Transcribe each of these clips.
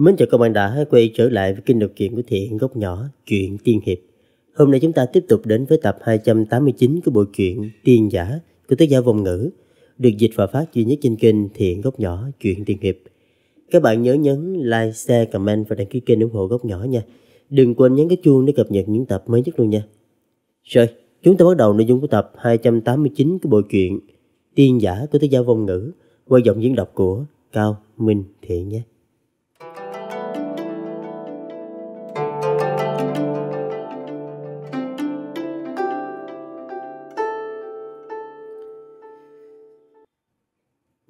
Mến chào các bạn đã quay trở lại với kênh đọc truyện của Thiện Góc Nhỏ, Chuyện Tiên Hiệp. Hôm nay chúng ta tiếp tục đến với tập 289 của bộ truyện Tiên Giả của tác giả Vong Ngữ, được dịch và phát duy nhất trên kênh Thiện Góc Nhỏ, Chuyện Tiên Hiệp. Các bạn nhớ nhấn like, share, comment và đăng ký kênh ủng hộ Góc Nhỏ nha. Đừng quên nhấn cái chuông để cập nhật những tập mới nhất luôn nha. Rồi, chúng ta bắt đầu nội dung của tập 289 của bộ truyện Tiên Giả của tác giả Vong Ngữ qua giọng diễn đọc của Cao Minh Thiện nhé.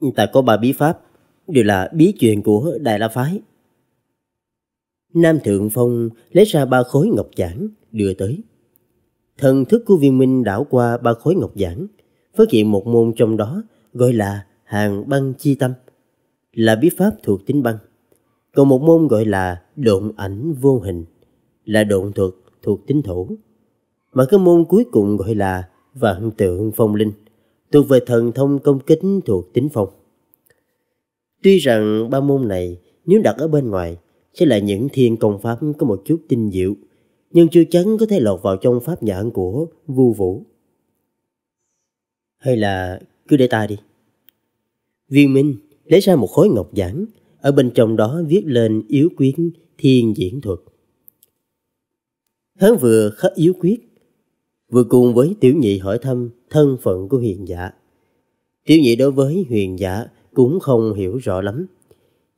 Ừ, Ta có ba bí pháp, đều là bí truyền của Đại La Phái. Nam Thượng Phong lấy ra ba khối ngọc giản, đưa tới. Thần thức của viên minh đảo qua ba khối ngọc giản, phát hiện một môn trong đó gọi là hàng băng chi tâm, là bí pháp thuộc tính băng. Còn một môn gọi là độn ảnh vô hình, là độn thuật thuộc tính thổ. Mà cái môn cuối cùng gọi là vạn tượng phong linh, thuộc về thần thông công kích thuộc tính phong. Tuy rằng ba môn này nếu đặt ở bên ngoài sẽ là những thiên công pháp có một chút tinh diệu, nhưng chưa chắn có thể lọt vào trong pháp nhãn của vu vũ. Hay là cứ để ta đi. Viên Minh lấy ra một khối ngọc giản, ở bên trong đó viết lên yếu quyết thiên diễn thuật. Hắn vừa khắc yếu quyết, vừa cùng với tiểu nhị hỏi thăm thân phận của huyền giả. Tiểu nhị đối với huyền giả cũng không hiểu rõ lắm.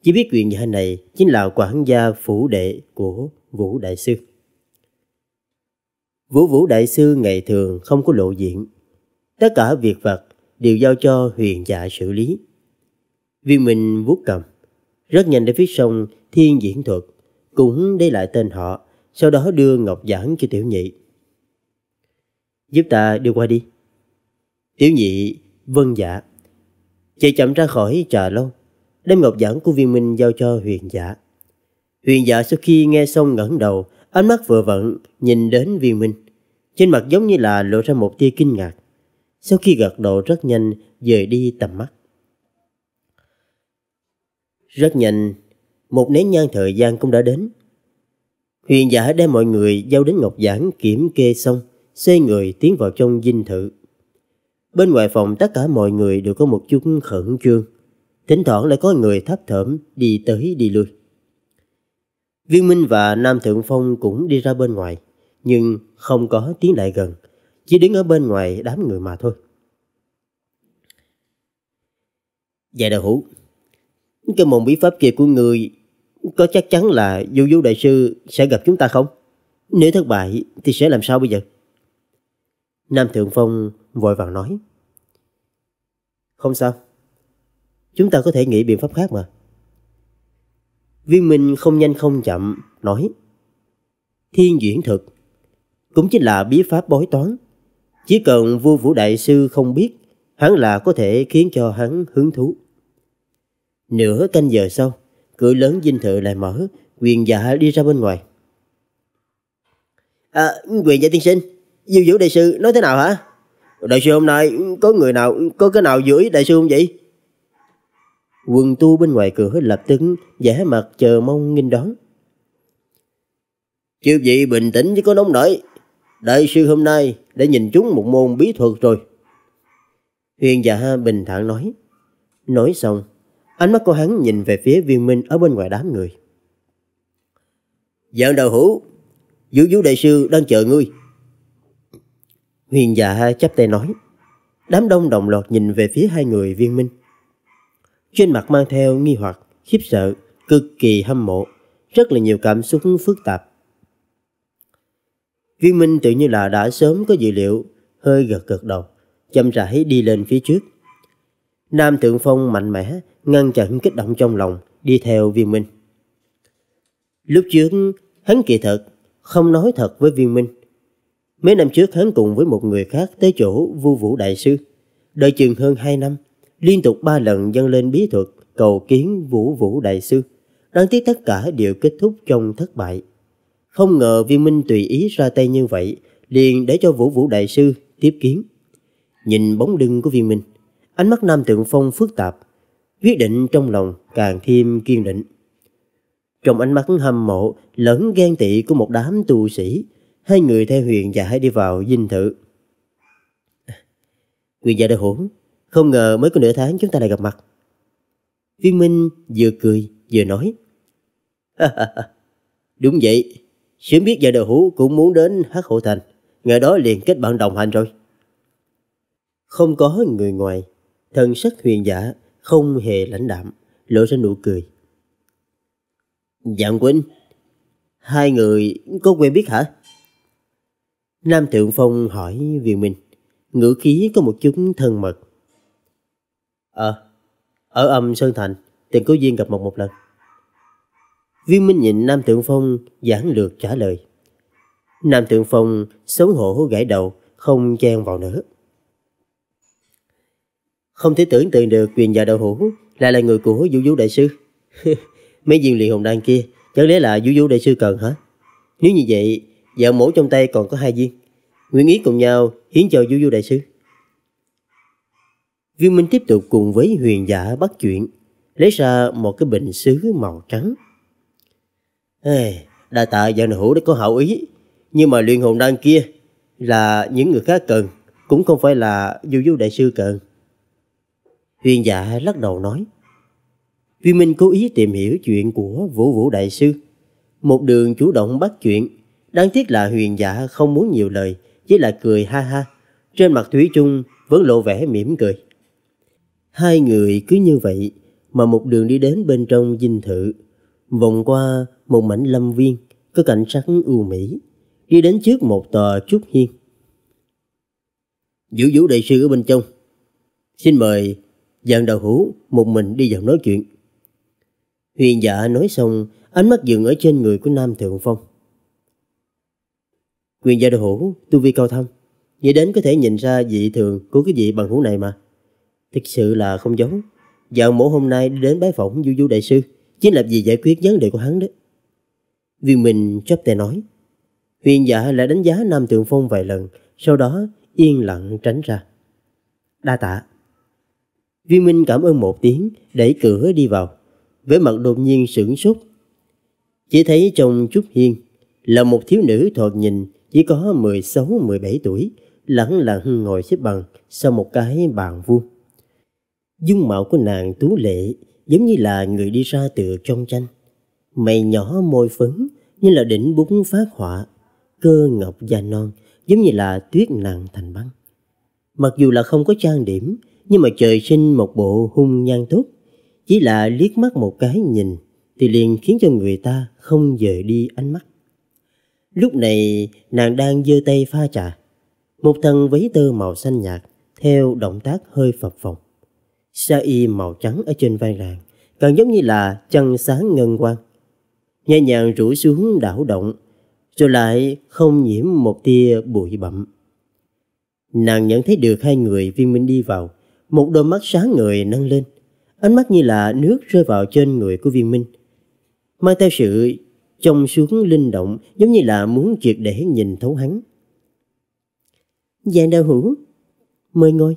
Chỉ biết quyền nhà này chính là quản gia phủ đệ của Vũ Đại Sư. Vũ Vũ Đại Sư ngày thường không có lộ diện. Tất cả việc vặt đều giao cho huyền dạ xử lý. Viên mình vuốt cầm, rất nhanh đến phía sông Thiên Diễn Thuật, cũng để lại tên họ, sau đó đưa Ngọc giản cho Tiểu Nhị. Giúp ta đưa qua đi. Tiểu Nhị, vân dạ chạy chậm ra khỏi trà lâu, đem ngọc giản của viên minh giao cho huyền giả. Dạ. Huyền giả dạ sau khi nghe xong ngẩng đầu, ánh mắt vừa vặn nhìn đến viên minh. Trên mặt giống như là lộ ra một tia kinh ngạc. Sau khi gật đầu rất nhanh, dời đi tầm mắt. Rất nhanh, một nén nhang thời gian cũng đã đến. Huyền giả dạ đem mọi người giao đến Ngọc giản kiểm kê xong, xoay người tiến vào trong dinh thự. Bên ngoài phòng tất cả mọi người đều có một chút khẩn trương. Thỉnh thoảng lại có người thấp thởm đi tới đi lui. Viên Minh và Nam Thượng Phong cũng đi ra bên ngoài, nhưng không có tiến lại gần, chỉ đứng ở bên ngoài đám người mà thôi. Dạ đạo hữu, cái môn bí pháp kia của người có chắc chắn là Du Du Đại Sư sẽ gặp chúng ta không? Nếu thất bại thì sẽ làm sao bây giờ? Nam Thượng Phong vội vàng nói. Không sao, chúng ta có thể nghĩ biện pháp khác mà. Viên Minh không nhanh không chậm, nói. Thiên diễn thực, cũng chính là bí pháp bói toán. Chỉ cần vua vũ đại sư không biết, hắn là có thể khiến cho hắn hứng thú. Nửa canh giờ sau, cửa lớn dinh thự lại mở, quyền giả đi ra bên ngoài. À, quyền giả tiên sinh, diêu vũ đại sư nói thế nào hả? Đại sư hôm nay có người nào, có cái nào dưới đại sư không vậy? Quần tu bên ngoài cửa lập tức giả mặt chờ mong nghinh đón. Chư vị bình tĩnh chứ có nóng nổi. Đại sư hôm nay đã nhìn chúng một môn bí thuật rồi. Huyền giả dạ bình thản nói. Nói xong, ánh mắt của hắn nhìn về phía viên minh ở bên ngoài đám người. Dạng đầu hữu, vũ vũ đại sư đang chờ ngươi. Huyền dạ chắp tay nói. Đám đông đồng loạt nhìn về phía hai người viên minh. Trên mặt mang theo nghi hoặc, khiếp sợ, cực kỳ hâm mộ, rất là nhiều cảm xúc phức tạp. Viên minh tự như là đã sớm có dự liệu, hơi gật gật đầu, chậm rãi đi lên phía trước. Nam Thượng Phong mạnh mẽ, ngăn chặn kích động trong lòng, đi theo viên minh. Lúc trước, hắn kỳ thật, không nói thật với viên minh. Mấy năm trước hắn cùng với một người khác tới chỗ Vu Vũ Đại Sư. Đợi chừng hơn 2 năm, liên tục 3 lần dâng lên bí thuật cầu kiến Vũ Vũ Đại Sư. Đáng tiếc tất cả đều kết thúc trong thất bại. Không ngờ viên minh tùy ý ra tay như vậy, liền để cho Vũ Vũ Đại Sư tiếp kiến. Nhìn bóng lưng của viên minh, ánh mắt Nam Tượng Phong phức tạp, quyết định trong lòng càng thêm kiên định. Trong ánh mắt hâm mộ lẫn ghen tị của một đám tu sĩ, Hai người theo Huyền và hãy đi vào dinh thự. Quyền dạ đại hổn, không ngờ mới có nửa tháng chúng ta lại gặp mặt. Viên Minh vừa cười vừa nói. Đúng vậy, sớm biết giờ đầu hữu cũng muốn đến hát hộ thành. Ngày đó liền kết bạn đồng hành rồi. Không có người ngoài, thần sắc huyền giả không hề lãnh đạm, lộ ra nụ cười. Dạng Quỳnh, hai người có quen biết hả? Nam Thượng Phong hỏi Viên Minh, ngữ khí có một chút thân mật. Ờ, ở âm Sơn Thành, tiền cứu duyên gặp một một lần. Viên Minh nhìn Nam thượng Phong giảng lược trả lời. Nam thượng Phong xấu hổ gãi đầu, không chen vào nữa. Không thể tưởng tượng được quyền già đầu hủ lại là người của Vũ Vũ Đại Sư. Mấy viên liền hồng đan kia, chẳng lẽ là Vũ Vũ Đại Sư cần hả? Nếu như vậy, Dạo mổ trong tay còn có hai viên. Nguyên ý cùng nhau hiến cho du du đại sư. Viên Minh tiếp tục cùng với huyền giả dạ bắt chuyện, lấy ra một cái bình sứ màu trắng. Ê, đa tạ dân hữu đã có hậu ý, nhưng mà luyện hồn đan kia là những người khác cần, cũng không phải là du du đại sư cần. Huyền giả dạ lắc đầu nói, Viên Minh cố ý tìm hiểu chuyện của Vũ Vũ Đại Sư, một đường chủ động bắt chuyện, Đáng tiếc là huyền dạ không muốn nhiều lời, chỉ là cười ha ha. Trên mặt Thúy Trung vẫn lộ vẻ mỉm cười. Hai người cứ như vậy mà một đường đi đến bên trong dinh thự. Vòng qua một mảnh lâm viên có cảnh sắc ưu mỹ. Đi đến trước một tòa trúc hiên. Vũ vũ đại sư ở bên trong. Xin mời dàn đầu hữu một mình đi vào nói chuyện. Huyền dạ nói xong, ánh mắt dừng ở trên người của Nam Thượng Phong. Quyền gia đồ hữu, tu vi cao thâm, nghĩ đến có thể nhìn ra dị thường của cái vị bằng hữu này mà. Thực sự là không giống. Dạo mổ hôm nay đi đến bái phỏng Du Du Đại Sư, chính là vì giải quyết vấn đề của hắn đấy. Viên Minh chấp tay nói. Huyền dạ lại đánh giá Nam Tượng Phong vài lần, sau đó yên lặng tránh ra. Đa tạ. Viên Minh cảm ơn một tiếng, đẩy cửa đi vào. Với mặt đột nhiên sửng sốt. Chỉ thấy trong trúc hiên là một thiếu nữ thọt nhìn, chỉ có 16-17 tuổi, lẳng lặng ngồi xếp bằng sau một cái bàn vuông. Dung mạo của nàng tú lệ giống như là người đi ra từ trong tranh. Mày nhỏ môi phấn như là đỉnh bún phát họa, cơ ngọc da non giống như là tuyết nàng thành băng. Mặc dù là không có trang điểm, nhưng mà trời sinh một bộ hung nhan tốt. Chỉ là liếc mắt một cái nhìn thì liền khiến cho người ta không dời đi ánh mắt. Lúc này nàng đang giơ tay pha trà. Một thân váy tơ màu xanh nhạt theo động tác hơi phập phồng. Sa y màu trắng ở trên vai nàng càng giống như là chân sáng ngân quang. Nhẹ nhàng rủ xuống đảo động rồi lại không nhiễm một tia bụi bặm. Nàng nhận thấy được hai người viên minh đi vào. Một đôi mắt sáng người nâng lên. Ánh mắt như là nước rơi vào trên người của viên minh. Mang theo sự trông xuống linh động giống như là muốn triệt để nhìn thấu hắn. Giang đạo hữu, mời ngồi.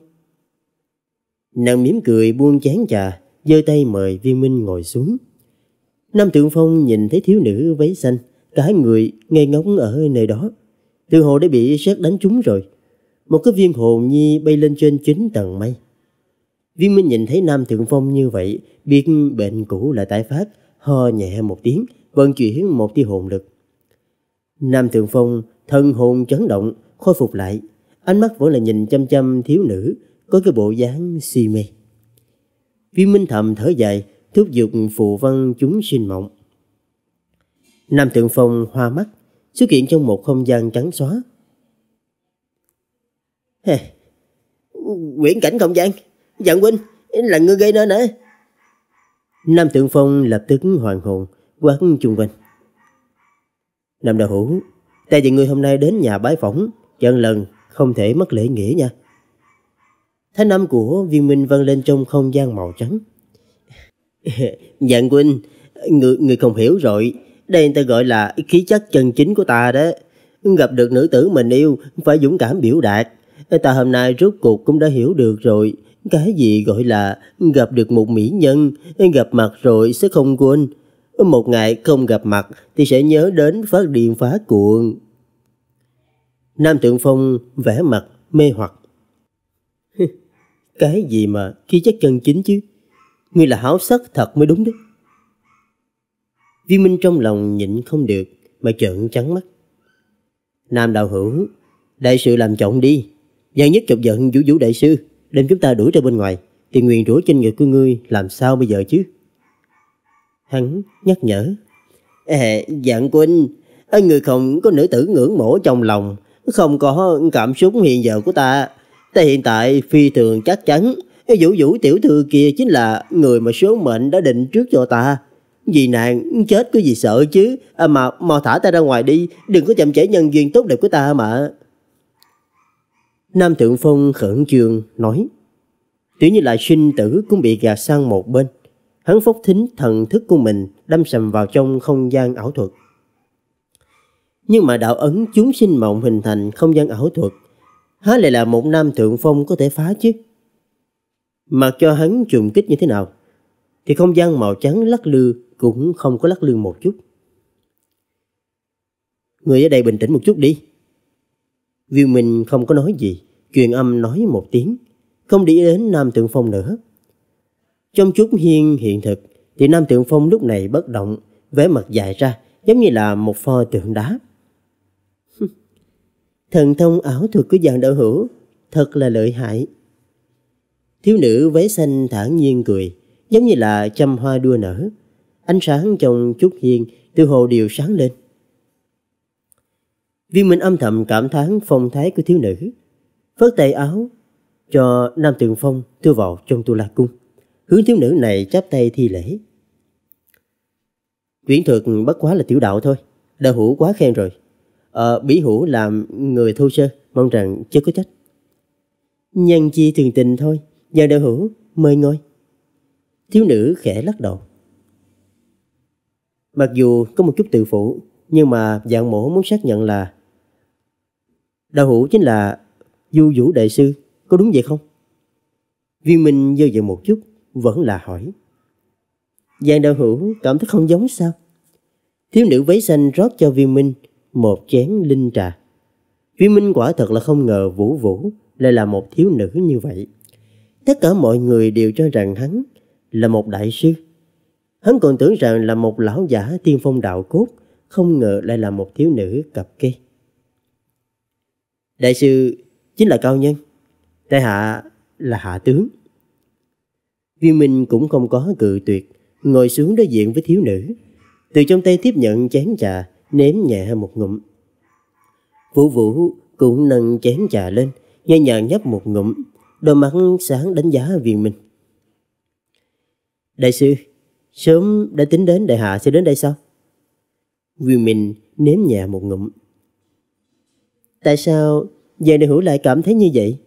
Nàng mỉm cười buông chén trà, giơ tay mời viên minh ngồi xuống. Nam Thượng Phong nhìn thấy thiếu nữ váy xanh, cả người ngây ngóng ở nơi đó. từ hồ đã bị sét đánh trúng rồi. Một cái viên hồn nhi bay lên trên chín tầng mây. Viên Minh nhìn thấy Nam Thượng Phong như vậy, biết bệnh cũ lại tái phát, ho nhẹ một tiếng, vận chuyển một tia hồn lực. Nam Thượng Phong thân hồn chấn động, khôi phục lại. Ánh mắt vẫn là nhìn chăm chăm thiếu nữ, có cái bộ dáng si mê. Viên Minh Thầm thở dài, thúc giục phụ văn chúng sinh mộng. Nam Thượng Phong hoa mắt, xuất hiện trong một không gian trắng xóa. Hey, quyển cảnh không gian, Dạng huynh, là người gây nên đấy. Nam thượng Phong lập tức hoàn hồn, quán chung quanh. Nam Đạo Hữu, ta và ngươi hôm nay đến nhà bái phỏng, chân lần không thể mất lễ nghĩa nha. Thanh âm của viên minh vang lên trong không gian màu trắng. Dạng huynh, người, người không hiểu rồi. Đây ta gọi là khí chất chân chính của ta đó. Gặp được nữ tử mình yêu, phải dũng cảm biểu đạt. Ta hôm nay rốt cuộc cũng đã hiểu được rồi. Cái gì gọi là gặp được một mỹ nhân, gặp mặt rồi sẽ không quên. Một ngày không gặp mặt thì sẽ nhớ đến phát điện phá cuộn. Nam Tượng Phong vẽ mặt mê hoặc. Cái gì mà khi chắc chân chính chứ? Ngươi là háo sắc thật mới đúng đấy. Viên Minh trong lòng nhịn không được mà trợn trắng mắt. Nam đạo hữu, đại sự làm trọng đi. Giang nhất chọc giận vũ vũ đại sư, đem chúng ta đuổi ra bên ngoài. thì nguyện rủa trên người của ngươi làm sao bây giờ chứ? Hắn nhắc nhở. Ê, dạng huynh, người không có nữ tử ngưỡng mộ trong lòng, không có cảm xúc hiện giờ của ta. Ta hiện tại phi thường chắc chắn, vũ vũ tiểu thư kia chính là người mà số mệnh đã định trước cho ta. Vì nàng chết có gì sợ chứ, à mà mò thả ta ra ngoài đi, đừng có chậm trễ nhân duyên tốt đẹp của ta mà. Nam Thượng Phong khẩn trương nói, tiểu như là sinh tử cũng bị gạt sang một bên hắn phốc thính thần thức của mình đâm sầm vào trong không gian ảo thuật. Nhưng mà đạo ấn chúng sinh mộng hình thành không gian ảo thuật, há lại là một nam thượng phong có thể phá chứ? Mặc cho hắn trùng kích như thế nào, thì không gian màu trắng lắc lư cũng không có lắc lư một chút. Người ở đây bình tĩnh một chút đi. Viu mình không có nói gì, truyền âm nói một tiếng, không đi đến Nam thượng Phong nữa. Trong chút hiên hiện thực thì Nam Tượng Phong lúc này bất động, vẻ mặt dài ra giống như là một pho tượng đá. Thần thông ảo thuật của dàn đạo hữu thật là lợi hại. Thiếu nữ váy xanh thản nhiên cười, giống như là trăm hoa đua nở. Ánh sáng trong chút hiên từ hồ đều sáng lên. Viên Minh âm thầm cảm thán phong thái của thiếu nữ. Phớt tay áo cho Nam tượng Phong đưa vào trong tu la cung hướng thiếu nữ này chắp tay thi lễ. Quyển thuật bất quá là tiểu đạo thôi, đa hữu quá khen rồi. Ờ, bí hữu làm người thô sơ, mong rằng chưa có trách. Nhân chi thường tình thôi, giờ đa hữu, mời ngồi. Thiếu nữ khẽ lắc đầu. Mặc dù có một chút tự phụ, nhưng mà dạng mổ muốn xác nhận là Đạo hữu chính là Du Vũ Đại Sư, có đúng vậy không? Viên Minh dơ dợ một chút, vẫn là hỏi. Giang đạo hữu cảm thấy không giống sao? Thiếu nữ váy xanh rót cho Vi minh một chén linh trà. Vi minh quả thật là không ngờ Vũ Vũ lại là một thiếu nữ như vậy. Tất cả mọi người đều cho rằng hắn là một đại sư. Hắn còn tưởng rằng là một lão giả tiên phong đạo cốt, không ngờ lại là một thiếu nữ cặp kê. Đại sư chính là cao nhân, tại hạ là hạ tướng. Viên Minh cũng không có cự tuyệt, ngồi xuống đối diện với thiếu nữ. Từ trong tay tiếp nhận chén trà, nếm nhẹ một ngụm. Vũ Vũ cũng nâng chén trà lên, nhẹ nhàng nhấp một ngụm, đôi mắt sáng đánh giá Viên Minh. Đại sư, sớm đã tính đến đại hạ sẽ đến đây sao? Viên Minh nếm nhẹ một ngụm. Tại sao giờ đại hữu lại cảm thấy như vậy?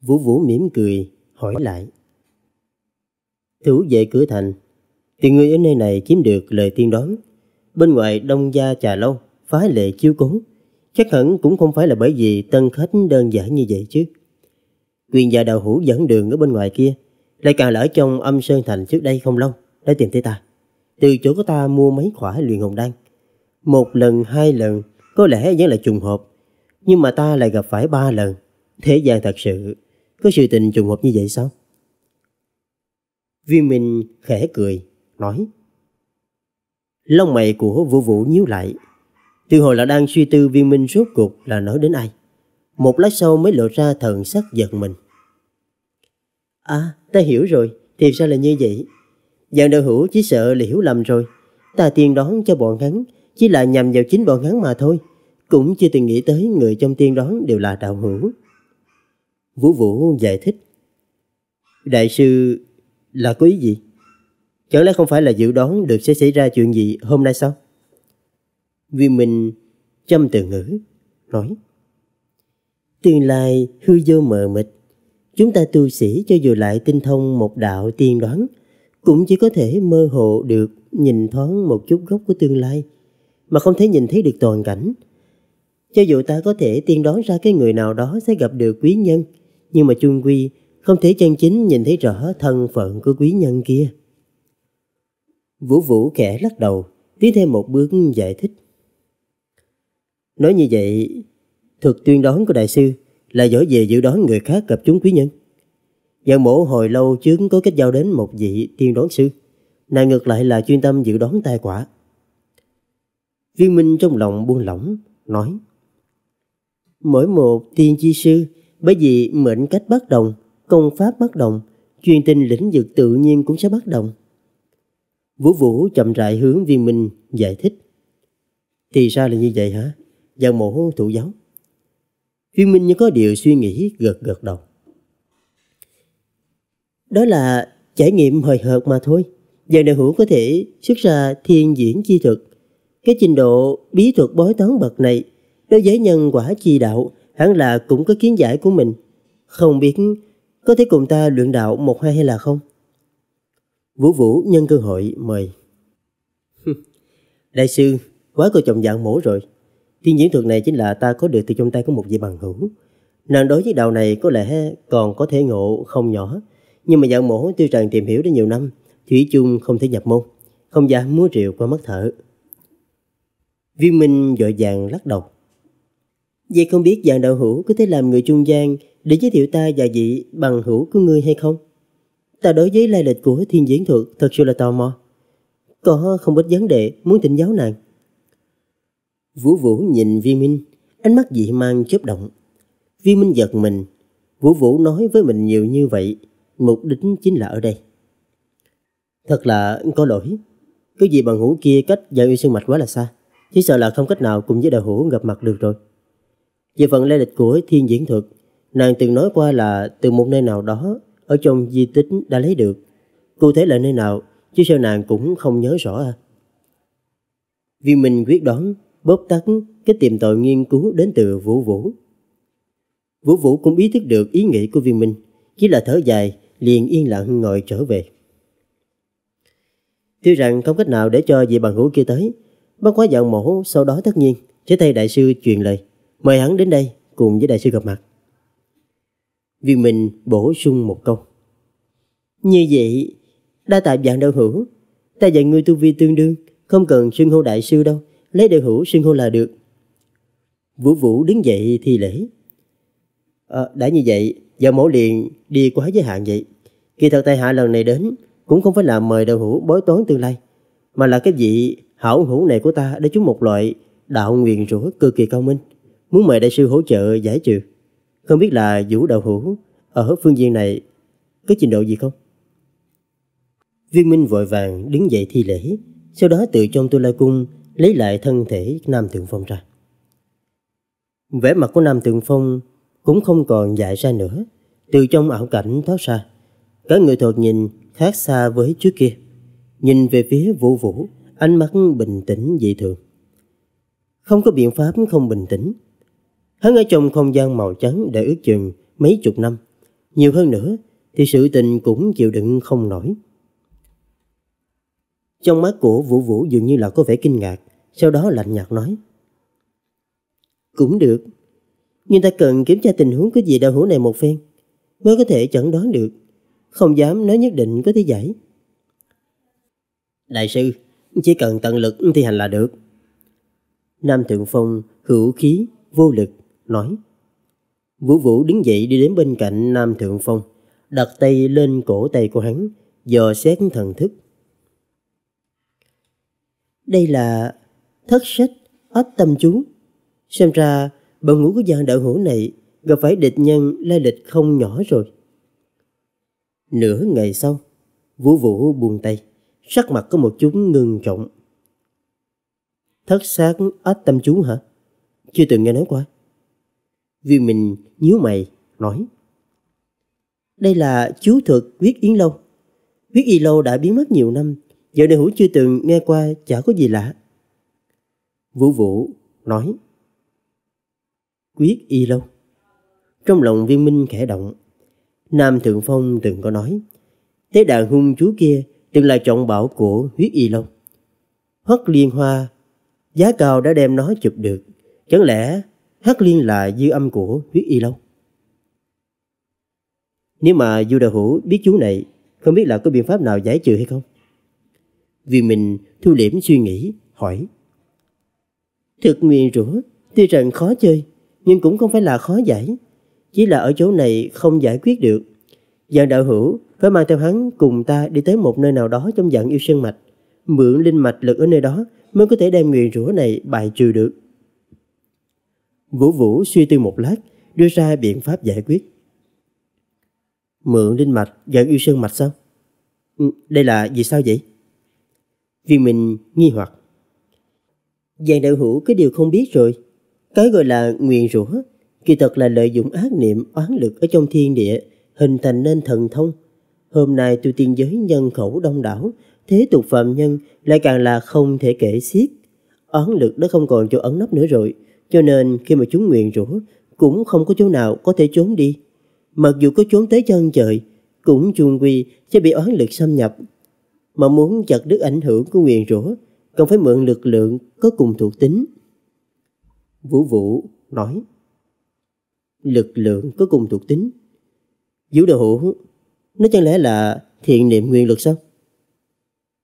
Vũ Vũ mỉm cười, hỏi lại thủ vệ cửa thành. Thì người ở nơi này chiếm được lời tiên đoán. Bên ngoài đông gia trà lâu, phá lệ chiếu cố. Chắc hẳn cũng không phải là bởi vì tân khách đơn giản như vậy chứ. Quyền gia đào hữu dẫn đường ở bên ngoài kia, lại càng lỡ trong âm sơn thành trước đây không lâu, đã tìm thấy ta. Từ chỗ của ta mua mấy khỏa luyện hồng đan. Một lần, hai lần, có lẽ vẫn là trùng hợp. Nhưng mà ta lại gặp phải ba lần. Thế gian thật sự, có sự tình trùng hợp như vậy sao? viên Minh khẽ cười, nói Lông mày của vũ vũ nhíu lại Từ hồi là đang suy tư viên minh rốt cuộc là nói đến ai Một lát sau mới lộ ra thần sắc giận mình À ta hiểu rồi Thì sao là như vậy Dạng đạo hữu chỉ sợ là hiểu lầm rồi Ta tiên đoán cho bọn hắn Chỉ là nhằm vào chính bọn hắn mà thôi Cũng chưa từng nghĩ tới người trong tiên đoán đều là đạo hữu Vũ Vũ giải thích Đại sư là có ý gì? Chẳng lẽ không phải là dự đoán được sẽ xảy ra chuyện gì hôm nay sao? Vì mình châm từ ngữ, nói Tương lai hư vô mờ mịt Chúng ta tu sĩ cho dù lại tinh thông một đạo tiên đoán Cũng chỉ có thể mơ hồ được nhìn thoáng một chút gốc của tương lai Mà không thể nhìn thấy được toàn cảnh Cho dù ta có thể tiên đoán ra cái người nào đó sẽ gặp được quý nhân Nhưng mà chung quy không thể chân chính nhìn thấy rõ thân phận của quý nhân kia. Vũ Vũ khẽ lắc đầu, tiến thêm một bước giải thích. Nói như vậy, thực tuyên đoán của đại sư là giỏi về dự đoán người khác gặp chúng quý nhân. Giang mổ hồi lâu trước có kết giao đến một vị tiên đoán sư, nàng ngược lại là chuyên tâm dự đoán tai quả. Viên Minh trong lòng buông lỏng, nói Mỗi một tiên chi sư bởi vì mệnh cách bất đồng công pháp bất động, chuyên tinh lĩnh vực tự nhiên cũng sẽ bất động. Vũ Vũ chậm rãi hướng viên minh giải thích. Thì ra là như vậy hả? Giang mộ thủ giáo. Viên minh như có điều suy nghĩ gật gật đầu. Đó là trải nghiệm hời hợt mà thôi. Giang đại hữu có thể xuất ra thiên diễn chi thực Cái trình độ bí thuật bói toán bậc này đối với nhân quả chi đạo hẳn là cũng có kiến giải của mình. Không biết có thể cùng ta luyện đạo một hai hay là không? Vũ Vũ nhân cơ hội mời. Đại sư, quá coi trọng dạng mổ rồi. Thiên diễn thuật này chính là ta có được từ trong tay của một vị bằng hữu. Nàng đối với đạo này có lẽ còn có thể ngộ không nhỏ. Nhưng mà dạng mổ tiêu trần tìm hiểu đã nhiều năm, thủy chung không thể nhập môn. Không dám múa rượu qua mắt thở. Viên Minh dội vàng lắc đầu. Vậy không biết dạng đạo hữu có thể làm người trung gian để giới thiệu ta và vị bằng hữu của ngươi hay không? Ta đối với lai lịch của thiên diễn thuật thật sự là tò mò. Có không ít vấn đề muốn thỉnh giáo nàng. Vũ Vũ nhìn Vi Minh, ánh mắt dị mang chớp động. Vi Minh giật mình, Vũ Vũ nói với mình nhiều như vậy, mục đích chính là ở đây. Thật là có lỗi, cái gì bằng hữu kia cách giao yêu sơn mạch quá là xa, chỉ sợ là không cách nào cùng với đại hữu gặp mặt được rồi. Về phần lai lịch của thiên diễn thuật Nàng từng nói qua là từ một nơi nào đó ở trong di tích đã lấy được. Cụ thể là nơi nào, chứ sao nàng cũng không nhớ rõ à. Vì mình quyết đoán bóp tắt cái tìm tội nghiên cứu đến từ Vũ Vũ. Vũ Vũ cũng ý thức được ý nghĩ của Viên Minh, chỉ là thở dài, liền yên lặng ngồi trở về. Tuy rằng không cách nào để cho vị bằng hữu kia tới, bác quá dạo mổ sau đó tất nhiên, trái tay đại sư truyền lời, mời hắn đến đây cùng với đại sư gặp mặt viên mình bổ sung một câu. Như vậy, đa tại dạng đạo hữu, ta dạy ngươi tu vi tương đương, không cần xưng hô đại sư đâu, lấy đạo hữu xưng hô là được. Vũ Vũ đứng dậy thi lễ. À, đã như vậy, giờ mẫu liền đi quá giới hạn vậy. Kỳ thật tại hạ lần này đến cũng không phải là mời đạo hữu bói toán tương lai, mà là cái vị hảo hữu này của ta đã chúng một loại đạo nguyện rủa cực kỳ cao minh, muốn mời đại sư hỗ trợ giải trừ. Không biết là Vũ Đạo Hữu ở phương diện này có trình độ gì không? Viên Minh vội vàng đứng dậy thi lễ, sau đó từ trong tu la cung lấy lại thân thể Nam Thượng Phong ra. Vẻ mặt của Nam Thượng Phong cũng không còn dại ra nữa, từ trong ảo cảnh thoát ra. Các người thuật nhìn khác xa với trước kia, nhìn về phía Vũ Vũ, ánh mắt bình tĩnh dị thường. Không có biện pháp không bình tĩnh, Hắn ở trong không gian màu trắng để ước chừng mấy chục năm. Nhiều hơn nữa thì sự tình cũng chịu đựng không nổi. Trong mắt của Vũ Vũ dường như là có vẻ kinh ngạc, sau đó lạnh nhạt nói. Cũng được, nhưng ta cần kiểm tra tình huống của gì đau hữu này một phen, mới có thể chẩn đoán được, không dám nói nhất định có thể giải. Đại sư, chỉ cần tận lực thi hành là được. Nam Thượng Phong hữu khí, vô lực, nói Vũ Vũ đứng dậy đi đến bên cạnh Nam Thượng Phong, đặt tay lên cổ tay của hắn, dò xét thần thức. Đây là thất sách ách tâm chú. Xem ra, bọn ngũ của dạng đạo hữu này gặp phải địch nhân lai lịch không nhỏ rồi. Nửa ngày sau, Vũ Vũ buông tay, sắc mặt có một chút ngưng trọng. Thất sát ách tâm chú hả? Chưa từng nghe nói qua. Vì mình nhíu mày, nói Đây là chú thuật viết Yến Lâu Viết Y Lâu đã biến mất nhiều năm Giờ đây hữu chưa từng nghe qua chả có gì lạ Vũ Vũ nói Quyết Y Lâu Trong lòng viên minh khẽ động Nam Thượng Phong từng có nói Thế đàn hung chú kia từng là trọng bảo của huyết y lâu. Hoắc liên hoa, giá cao đã đem nó chụp được. Chẳng lẽ Hắc Liên là dư âm của huyết y lâu. Nếu mà Du Đạo Hữu biết chú này, không biết là có biện pháp nào giải trừ hay không? Vì mình thu liễm suy nghĩ, hỏi. Thực nguyện rủa, tuy rằng khó chơi, nhưng cũng không phải là khó giải. Chỉ là ở chỗ này không giải quyết được. Dạng đạo hữu phải mang theo hắn cùng ta đi tới một nơi nào đó trong dạng yêu sơn mạch. Mượn linh mạch lực ở nơi đó mới có thể đem nguyện rủa này bài trừ được. Vũ Vũ suy tư một lát, đưa ra biện pháp giải quyết. Mượn linh mạch gần yêu sơn mạch sao? Ừ, đây là vì sao vậy? vì mình nghi hoặc. Giang đạo hữu cái điều không biết rồi. Cái gọi là nguyện rủa, kỳ thật là lợi dụng ác niệm oán lực ở trong thiên địa, hình thành nên thần thông. Hôm nay tu tiên giới nhân khẩu đông đảo, thế tục phạm nhân lại càng là không thể kể xiết. Oán lực đã không còn chỗ ẩn nấp nữa rồi, cho nên khi mà chúng nguyện rủa cũng không có chỗ nào có thể trốn đi. Mặc dù có trốn tới chân trời, cũng chung quy sẽ bị oán lực xâm nhập. Mà muốn chặt đứt ảnh hưởng của nguyện rủa, cần phải mượn lực lượng có cùng thuộc tính. Vũ Vũ nói, lực lượng có cùng thuộc tính. Vũ Đồ Hữu, nó chẳng lẽ là thiện niệm nguyên lực sao?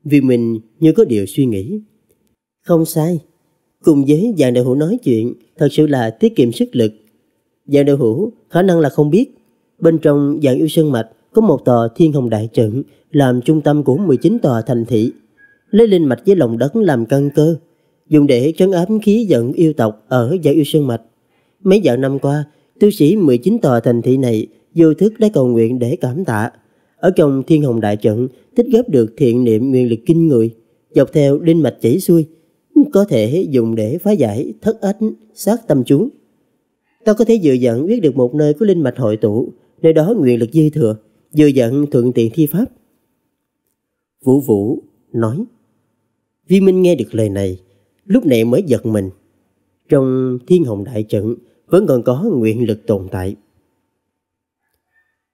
Vì mình như có điều suy nghĩ. Không sai, Cùng với dàn đại hữu nói chuyện thật sự là tiết kiệm sức lực. Dàn đại hữu khả năng là không biết. Bên trong dàn yêu sơn mạch có một tòa thiên hồng đại trận làm trung tâm của 19 tòa thành thị. Lấy linh mạch với lòng đất làm căn cơ, dùng để trấn áp khí giận yêu tộc ở dãy yêu sơn mạch. Mấy vạn năm qua, tu sĩ 19 tòa thành thị này vô thức đã cầu nguyện để cảm tạ. Ở trong thiên hồng đại trận, tích góp được thiện niệm nguyên lực kinh người, dọc theo linh mạch chảy xuôi, có thể dùng để phá giải thất ách sát tâm chúng. Ta có thể dự dẫn biết được một nơi có linh mạch hội tụ, nơi đó nguyện lực dư thừa, dự dẫn thuận tiện thi pháp. Vũ Vũ nói, Vi Minh nghe được lời này, lúc này mới giật mình. Trong thiên hồng đại trận vẫn còn có nguyện lực tồn tại.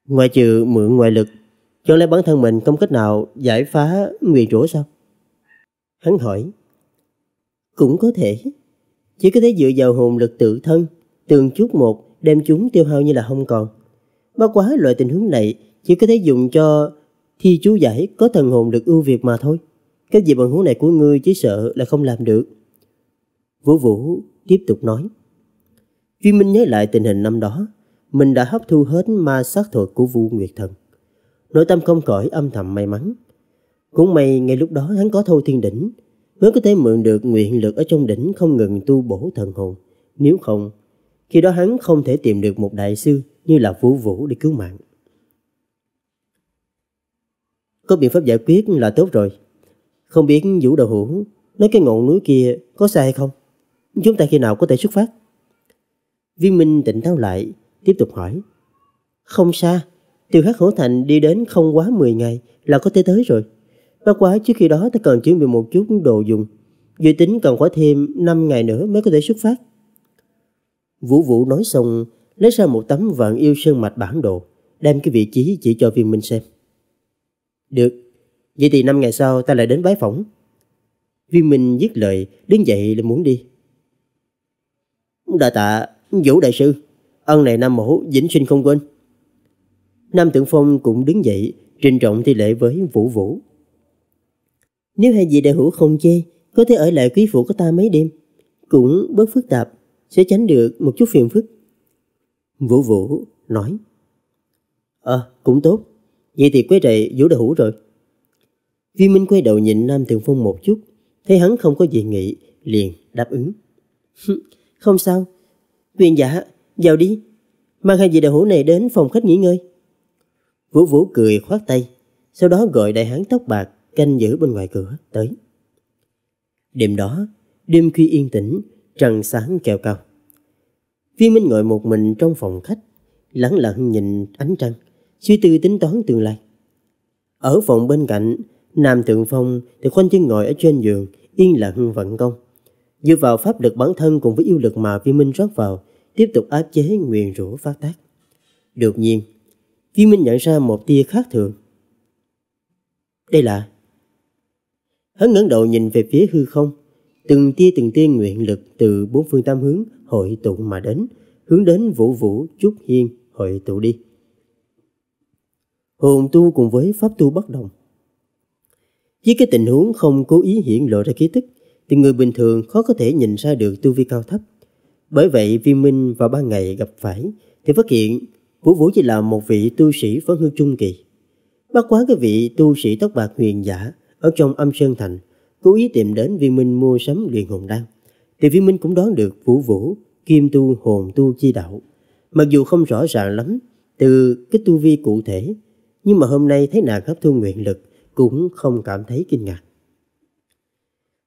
Ngoài trừ mượn ngoại lực, chẳng lẽ bản thân mình không cách nào giải phá nguyện rủa sao? Hắn hỏi, cũng có thể. Chỉ có thể dựa vào hồn lực tự thân, từng chút một đem chúng tiêu hao như là không còn. bao quá loại tình huống này chỉ có thể dùng cho thi chú giải có thần hồn lực ưu việt mà thôi. Các gì bằng hữu này của ngươi chỉ sợ là không làm được. Vũ Vũ tiếp tục nói. Duy Minh nhớ lại tình hình năm đó, mình đã hấp thu hết ma sát thuật của Vũ Nguyệt Thần. Nội tâm không khỏi âm thầm may mắn. Cũng may ngay lúc đó hắn có thâu thiên đỉnh, mới có thể mượn được nguyện lực ở trong đỉnh không ngừng tu bổ thần hồn. Nếu không, khi đó hắn không thể tìm được một đại sư như là Vũ Vũ để cứu mạng. Có biện pháp giải quyết là tốt rồi. Không biết Vũ Đạo Hữu nói cái ngọn núi kia có xa hay không? Chúng ta khi nào có thể xuất phát? Viên Minh tỉnh táo lại, tiếp tục hỏi. Không xa, từ hắc hổ thành đi đến không quá 10 ngày là có thể tới rồi. Bất quá trước khi đó ta cần chuẩn bị một chút đồ dùng. Dự tính cần khoảng thêm 5 ngày nữa mới có thể xuất phát. Vũ Vũ nói xong, lấy ra một tấm vạn yêu sơn mạch bản đồ, đem cái vị trí chỉ cho viên minh xem. Được, vậy thì 5 ngày sau ta lại đến bái phỏng. Viên minh dứt lời, đứng dậy là muốn đi. đại tạ, Vũ Đại Sư, ân này Nam Mổ, Vĩnh Sinh không quên. Nam Tượng Phong cũng đứng dậy, trình trọng thi lễ với Vũ Vũ. Nếu hai vị đại hữu không chê, có thể ở lại quý phủ của ta mấy đêm. Cũng bớt phức tạp, sẽ tránh được một chút phiền phức. Vũ Vũ nói. Ờ, cũng tốt. Vậy thì quế rầy Vũ đại hữu rồi. Vi Minh quay đầu nhìn Nam Thượng Phong một chút, thấy hắn không có gì nghĩ, liền đáp ứng. không sao, quyền giả, dạ, vào đi, mang hai vị đại hữu này đến phòng khách nghỉ ngơi. Vũ Vũ cười khoát tay, sau đó gọi đại hán tóc bạc canh giữ bên ngoài cửa tới. Đêm đó, đêm khi yên tĩnh, trăng sáng kèo cao. Viên Minh ngồi một mình trong phòng khách, lẳng lặng nhìn ánh trăng, suy tư tính toán tương lai. Ở phòng bên cạnh, Nam Thượng Phong thì khoanh chân ngồi ở trên giường, yên lặng vận công. Dựa vào pháp lực bản thân cùng với yêu lực mà Viên Minh rót vào, tiếp tục áp chế nguyền rủa phát tác. Đột nhiên, Viên Minh nhận ra một tia khác thường. Đây là Hắn ngẩng đầu nhìn về phía hư không, từng tia từng tia nguyện lực từ bốn phương tám hướng hội tụ mà đến, hướng đến Vũ Vũ Trúc Hiên hội tụ đi. Hồn tu cùng với pháp tu bất đồng. Với cái tình huống không cố ý hiện lộ ra ký tức, thì người bình thường khó có thể nhìn ra được tu vi cao thấp. Bởi vậy, Vi Minh vào ban ngày gặp phải, thì phát hiện Vũ Vũ chỉ là một vị tu sĩ phấn hương trung kỳ. Bác quá cái vị tu sĩ tóc bạc huyền giả, ở trong âm sơn thành cố ý tìm đến viên minh mua sắm luyện hồn đan thì viên minh cũng đoán được vũ vũ kim tu hồn tu chi đạo mặc dù không rõ ràng lắm từ cái tu vi cụ thể nhưng mà hôm nay thấy nàng hấp thu nguyện lực cũng không cảm thấy kinh ngạc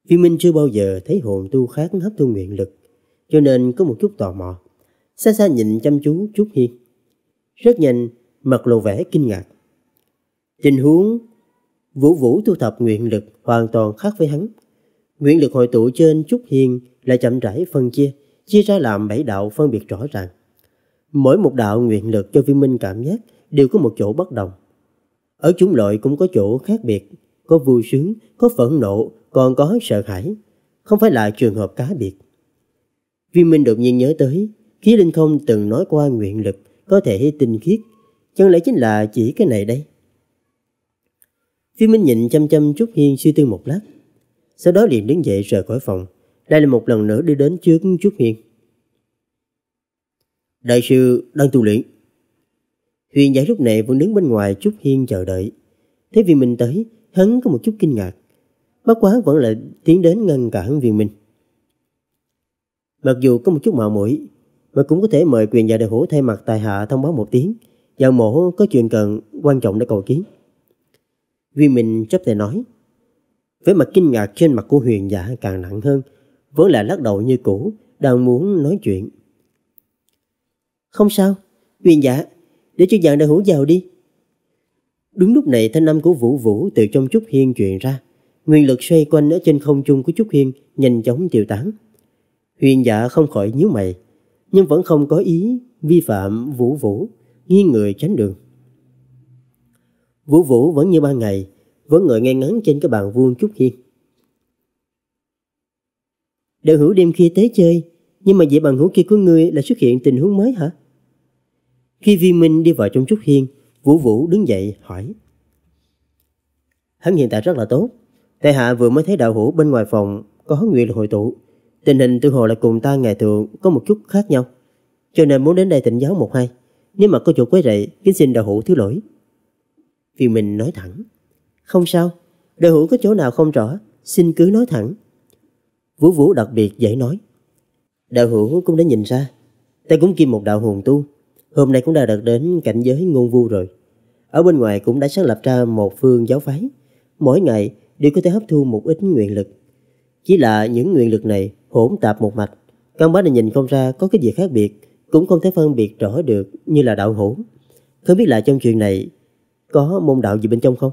viên minh chưa bao giờ thấy hồn tu khác hấp thu nguyện lực cho nên có một chút tò mò xa xa nhìn chăm chú chút hiên rất nhanh mặt lộ vẻ kinh ngạc tình huống Vũ Vũ thu thập nguyện lực hoàn toàn khác với hắn. Nguyện lực hội tụ trên Trúc hiên là chậm rãi phân chia, chia ra làm bảy đạo phân biệt rõ ràng. Mỗi một đạo nguyện lực cho Vi minh cảm giác đều có một chỗ bất đồng. Ở chúng loại cũng có chỗ khác biệt, có vui sướng, có phẫn nộ, còn có sợ hãi. Không phải là trường hợp cá biệt. Vi minh đột nhiên nhớ tới, khí linh không từng nói qua nguyện lực có thể tinh khiết. Chẳng lẽ chính là chỉ cái này đây? Phiêu Minh nhìn chăm chăm Trúc Hiên suy tư một lát. Sau đó liền đứng dậy rời khỏi phòng. Đây là một lần nữa đi đến trước Trúc Hiên. Đại sư đang tu luyện. Huyền giải lúc này vẫn đứng bên ngoài Trúc Hiên chờ đợi. Thấy vì mình tới, hắn có một chút kinh ngạc. Bất quá vẫn lại tiến đến ngăn cản viên mình. Mặc dù có một chút mạo mũi, mà cũng có thể mời quyền gia dạ đại hổ thay mặt tài hạ thông báo một tiếng. Giàu mổ có chuyện cần quan trọng để cầu kiến vi mình chấp tay nói. Với mặt kinh ngạc trên mặt của huyền dạ càng nặng hơn, vốn là lắc đầu như cũ, đang muốn nói chuyện. Không sao, huyền dạ, để cho dạng đại hữu vào đi. Đúng lúc này thanh âm của Vũ Vũ từ trong Trúc Hiên truyền ra. Nguyên lực xoay quanh ở trên không trung của Trúc Hiên nhanh chóng tiêu tán. Huyền dạ không khỏi nhíu mày, nhưng vẫn không có ý vi phạm Vũ Vũ, nghiêng người tránh đường. Vũ Vũ vẫn như ban ngày, vẫn ngồi ngay ngắn trên cái bàn vuông chút hiên. Đạo hữu đêm kia tới chơi, nhưng mà vậy bằng hữu kia của ngươi là xuất hiện tình huống mới hả? Khi Vi Minh đi vào trong trúc hiên, Vũ Vũ đứng dậy hỏi. Hắn hiện tại rất là tốt. Tại hạ vừa mới thấy đạo hữu bên ngoài phòng có nguyện hội tụ. Tình hình tự hồ là cùng ta ngày thường có một chút khác nhau. Cho nên muốn đến đây tỉnh giáo một hai. Nếu mà có chỗ quấy rầy, kính xin đạo hữu thứ lỗi. Vì mình nói thẳng. Không sao, đội hữu có chỗ nào không rõ, xin cứ nói thẳng. Vũ Vũ đặc biệt dễ nói. Đạo hữu cũng đã nhìn ra, ta cũng kim một đạo hồn tu. Hôm nay cũng đã đạt đến cảnh giới ngôn vu rồi. Ở bên ngoài cũng đã sáng lập ra một phương giáo phái. Mỗi ngày đều có thể hấp thu một ít nguyện lực. Chỉ là những nguyện lực này hỗn tạp một mạch. Căn bản là nhìn không ra có cái gì khác biệt, cũng không thể phân biệt rõ được như là đạo hữu. Không biết là trong chuyện này có môn đạo gì bên trong không?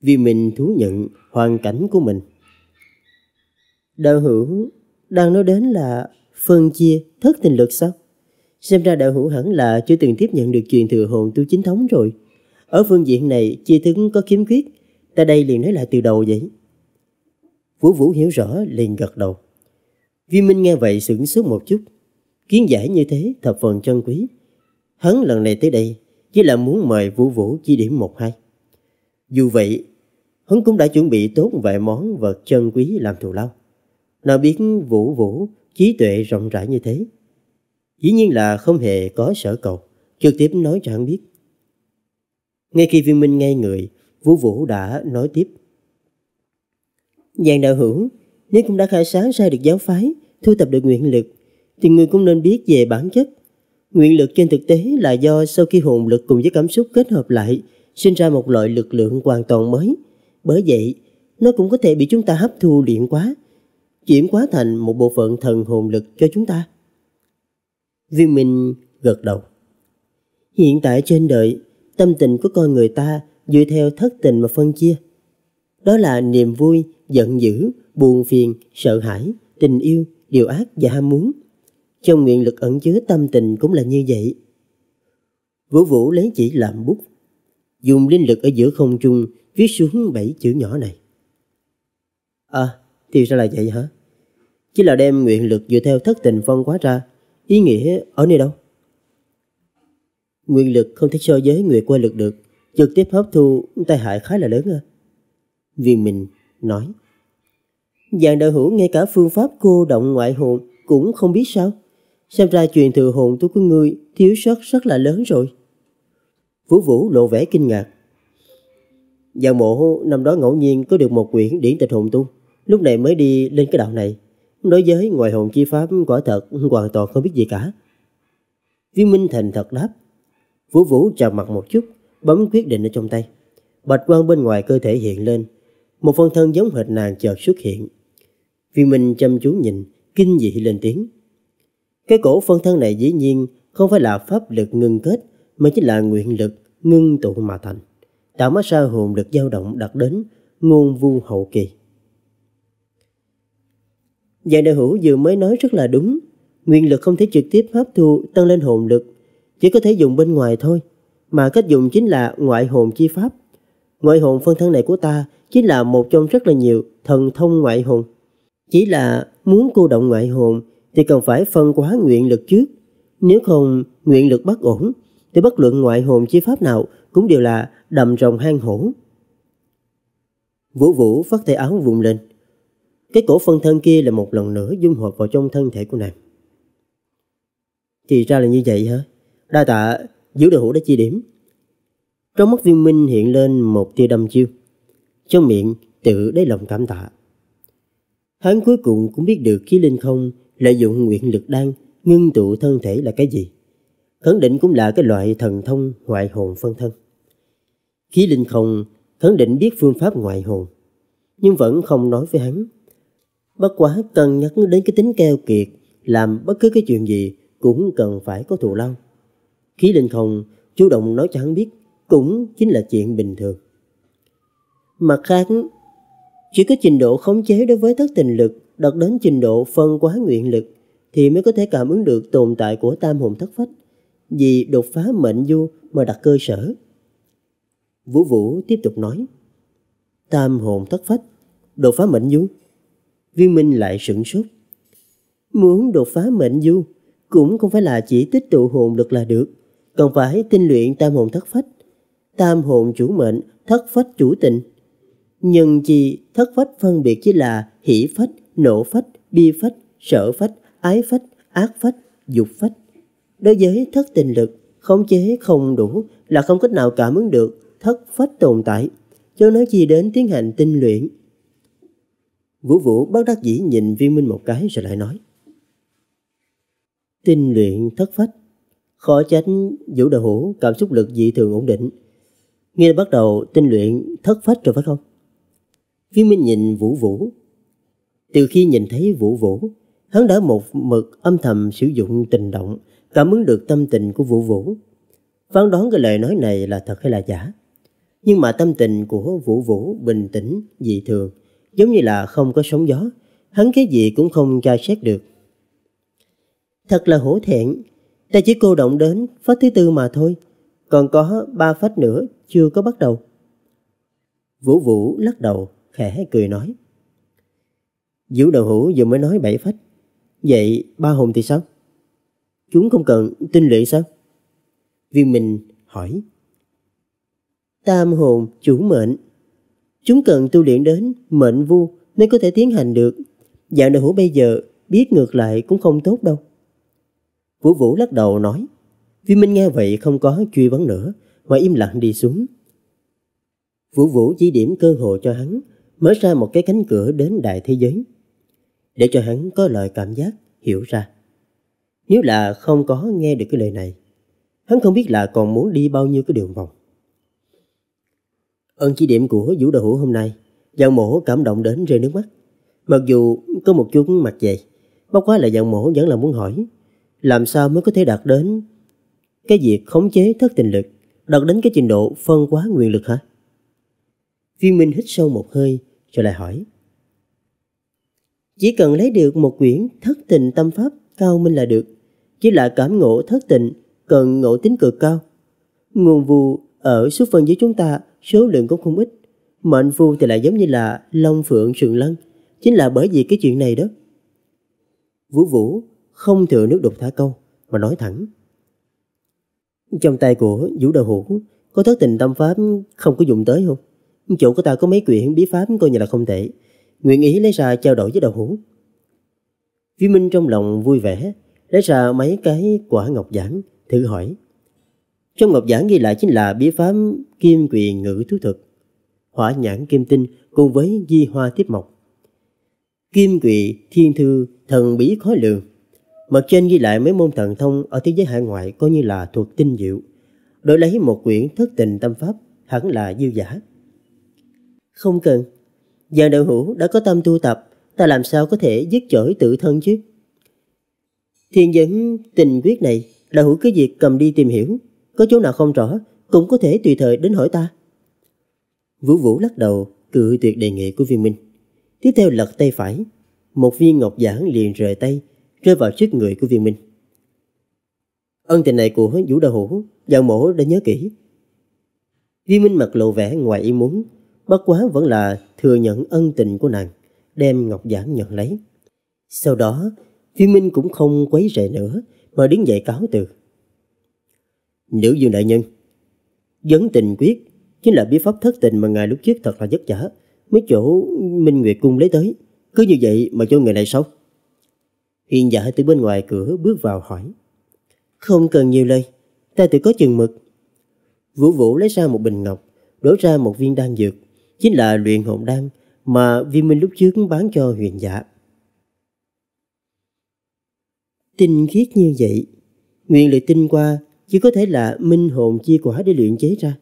Vì mình thú nhận hoàn cảnh của mình. Đạo hữu đang nói đến là phân chia thất tình lực sao? Xem ra đạo hữu hẳn là chưa từng tiếp nhận được truyền thừa hồn tu chính thống rồi. Ở phương diện này chi thức có khiếm khuyết, ta đây liền nói lại từ đầu vậy. Vũ Vũ hiểu rõ liền gật đầu. Vi Minh nghe vậy sửng sốt một chút. Kiến giải như thế thập phần trân quý. Hắn lần này tới đây chỉ là muốn mời Vũ Vũ chỉ điểm một hai. Dù vậy, hắn cũng đã chuẩn bị tốt vài món vật chân quý làm thù lao. Nào biết Vũ Vũ trí tuệ rộng rãi như thế. Dĩ nhiên là không hề có sở cầu, trực tiếp nói cho hắn biết. Ngay khi viên minh ngay người, Vũ Vũ đã nói tiếp. Giàng đạo hữu, nếu cũng đã khai sáng ra được giáo phái, thu tập được nguyện lực, thì người cũng nên biết về bản chất Nguyện lực trên thực tế là do sau khi hồn lực cùng với cảm xúc kết hợp lại, sinh ra một loại lực lượng hoàn toàn mới. Bởi vậy, nó cũng có thể bị chúng ta hấp thu luyện quá, chuyển quá thành một bộ phận thần hồn lực cho chúng ta. Viên Minh gật đầu. Hiện tại trên đời, tâm tình của con người ta dựa theo thất tình mà phân chia. Đó là niềm vui, giận dữ, buồn phiền, sợ hãi, tình yêu, điều ác và ham muốn – trong nguyện lực ẩn chứa tâm tình cũng là như vậy. Vũ Vũ lấy chỉ làm bút, dùng linh lực ở giữa không trung viết xuống bảy chữ nhỏ này. À, thì ra là vậy hả? Chỉ là đem nguyện lực dựa theo thất tình phân quá ra, ý nghĩa ở nơi đâu? Nguyện lực không thể so với nguyện qua lực được, trực tiếp hấp thu tai hại khá là lớn à. Viên mình nói, Giàng đạo hữu ngay cả phương pháp cô động ngoại hồn cũng không biết sao? Xem ra chuyện thừa hồn tôi của ngươi thiếu sót rất là lớn rồi. Vũ Vũ lộ vẻ kinh ngạc. Giang mộ năm đó ngẫu nhiên có được một quyển điển tịch hồn tu, lúc này mới đi lên cái đạo này. Đối với ngoài hồn chi pháp quả thật hoàn toàn không biết gì cả. Viên Minh Thành thật đáp. Vũ Vũ chào mặt một chút, bấm quyết định ở trong tay. Bạch quang bên ngoài cơ thể hiện lên. Một phần thân giống hệt nàng chợt xuất hiện. Viên Minh chăm chú nhìn, kinh dị lên tiếng. Cái cổ phân thân này dĩ nhiên không phải là pháp lực ngưng kết mà chỉ là nguyện lực ngưng tụ mà thành. Tạo mát sa hồn lực dao động đạt đến nguồn vu hậu kỳ. Dạ đại hữu vừa mới nói rất là đúng. nguyện lực không thể trực tiếp hấp thu tăng lên hồn lực, chỉ có thể dùng bên ngoài thôi. Mà cách dùng chính là ngoại hồn chi pháp. Ngoại hồn phân thân này của ta chính là một trong rất là nhiều thần thông ngoại hồn. Chỉ là muốn cô động ngoại hồn thì cần phải phân hóa nguyện lực trước. Nếu không, nguyện lực bất ổn, thì bất luận ngoại hồn chi pháp nào cũng đều là đầm rồng hang hổ. Vũ Vũ phát tay áo vùng lên. Cái cổ phân thân kia là một lần nữa dung hợp vào trong thân thể của nàng. Thì ra là như vậy hả? Đa tạ, giữ đội hữu đã chi điểm. Trong mắt viên minh hiện lên một tia đâm chiêu. Trong miệng tự đáy lòng cảm tạ. Hắn cuối cùng cũng biết được khí linh không lợi dụng nguyện lực đan ngưng tụ thân thể là cái gì. Khẳng định cũng là cái loại thần thông ngoại hồn phân thân. Khí linh không khẳng định biết phương pháp ngoại hồn, nhưng vẫn không nói với hắn. Bất quá cần nhắc đến cái tính keo kiệt, làm bất cứ cái chuyện gì cũng cần phải có thù lao. Khí linh không chủ động nói cho hắn biết cũng chính là chuyện bình thường. Mặt khác, chỉ có trình độ khống chế đối với thất tình lực đạt đến trình độ phân quá nguyện lực thì mới có thể cảm ứng được tồn tại của tam hồn thất phách vì đột phá mệnh du mà đặt cơ sở. Vũ Vũ tiếp tục nói Tam hồn thất phách, đột phá mệnh du. Viên Minh lại sửng sốt. Muốn đột phá mệnh du cũng không phải là chỉ tích tụ hồn lực là được, còn phải tinh luyện tam hồn thất phách. Tam hồn chủ mệnh, thất phách chủ tình nhưng chi thất phách phân biệt chỉ là hỷ phách, nộ phách, bi phách, sở phách, ái phách, ác phách, dục phách. Đối với thất tình lực, khống chế không đủ là không cách nào cảm ứng được thất phách tồn tại, cho nói chi đến tiến hành tinh luyện. Vũ Vũ bất đắc dĩ nhìn Viên Minh một cái rồi lại nói. Tinh luyện thất phách, khó tránh Vũ Đạo Hữu cảm xúc lực dị thường ổn định. Nghe bắt đầu tinh luyện thất phách rồi phải không? Viên Minh nhìn Vũ Vũ. Từ khi nhìn thấy Vũ Vũ, hắn đã một mực âm thầm sử dụng tình động, cảm ứng được tâm tình của Vũ Vũ. Phán đoán cái lời nói này là thật hay là giả. Nhưng mà tâm tình của Vũ Vũ bình tĩnh, dị thường, giống như là không có sóng gió, hắn cái gì cũng không tra xét được. Thật là hổ thẹn, ta chỉ cô động đến phách thứ tư mà thôi, còn có ba phách nữa chưa có bắt đầu. Vũ Vũ lắc đầu, khẽ cười nói. Vũ đầu hữu vừa mới nói bảy phách. Vậy ba hồn thì sao? Chúng không cần tinh luyện sao? Viên Minh hỏi. Tam hồn chủ mệnh. Chúng cần tu luyện đến mệnh vu mới có thể tiến hành được. Dạng đầu hữu bây giờ biết ngược lại cũng không tốt đâu. Vũ Vũ lắc đầu nói. Viên Minh nghe vậy không có truy vấn nữa mà im lặng đi xuống. Vũ Vũ chỉ điểm cơ hội cho hắn mở ra một cái cánh cửa đến đại thế giới để cho hắn có lời cảm giác hiểu ra. Nếu là không có nghe được cái lời này, hắn không biết là còn muốn đi bao nhiêu cái đường vòng. Ơn chỉ điểm của Vũ Đạo Hữu hôm nay, Giang Mổ cảm động đến rơi nước mắt. Mặc dù có một chút mặt dày, bất quá là Giang Mổ vẫn là muốn hỏi, làm sao mới có thể đạt đến cái việc khống chế thất tình lực, đạt đến cái trình độ phân quá nguyên lực hả? Viên Minh hít sâu một hơi, rồi lại hỏi. Chỉ cần lấy được một quyển thất tình tâm pháp cao minh là được. Chỉ là cảm ngộ thất tình cần ngộ tính cực cao. Nguồn vù ở số phần giữa chúng ta số lượng cũng không ít. Mệnh phu thì lại giống như là long phượng sườn lân. Chính là bởi vì cái chuyện này đó. Vũ Vũ không thừa nước đục thả câu mà nói thẳng. Trong tay của Vũ Đào Hữu có thất tình tâm pháp không có dùng tới không? Chỗ của ta có mấy quyển bí pháp coi như là không tệ. Nguyện ý lấy ra trao đổi với đầu hũ. Vi Minh trong lòng vui vẻ, lấy ra mấy cái quả ngọc giản thử hỏi. Trong ngọc giản ghi lại chính là bí pháp kim quyền ngữ thú thực, hỏa nhãn kim tinh cùng với di hoa tiếp mộc. Kim quỳ thiên thư thần bí khó lường. Mặt trên ghi lại mấy môn thần thông ở thế giới hải ngoại coi như là thuộc tinh diệu. Đổi lấy một quyển thất tình tâm pháp hẳn là dư giả. Không cần. Giang đạo hữu đã có tâm tu tập, ta làm sao có thể dứt chổi tự thân chứ? Thiên vấn tình quyết này, đạo hữu cứ việc cầm đi tìm hiểu. Có chỗ nào không rõ, cũng có thể tùy thời đến hỏi ta. Vũ Vũ lắc đầu, cự tuyệt đề nghị của viên minh. Tiếp theo lật tay phải, một viên ngọc giản liền rời tay, rơi vào trước người của viên minh. Ân tình này của Vũ Đạo Hữu, dạo mổ đã nhớ kỹ. Viên minh mặt lộ vẻ ngoài ý muốn, bất quá vẫn là thừa nhận ân tình của nàng, đem ngọc giản nhận lấy. Sau đó, Phi Minh cũng không quấy rầy nữa mà đứng dậy cáo từ. Nữ dương đại nhân, dấn tình quyết chính là bí pháp thất tình mà ngài lúc trước thật là vất vả mấy chỗ Minh Nguyệt Cung lấy tới. Cứ như vậy mà cho người này sao? Hiền giả từ bên ngoài cửa bước vào hỏi. Không cần nhiều lời, ta tự có chừng mực. Vũ Vũ lấy ra một bình ngọc, đổ ra một viên đan dược, chính là luyện hồn đan mà Vi minh lúc trước bán cho huyền dạ. Tinh khiết như vậy, nguyên lực tinh qua chỉ có thể là minh hồn chi quả để luyện chế ra.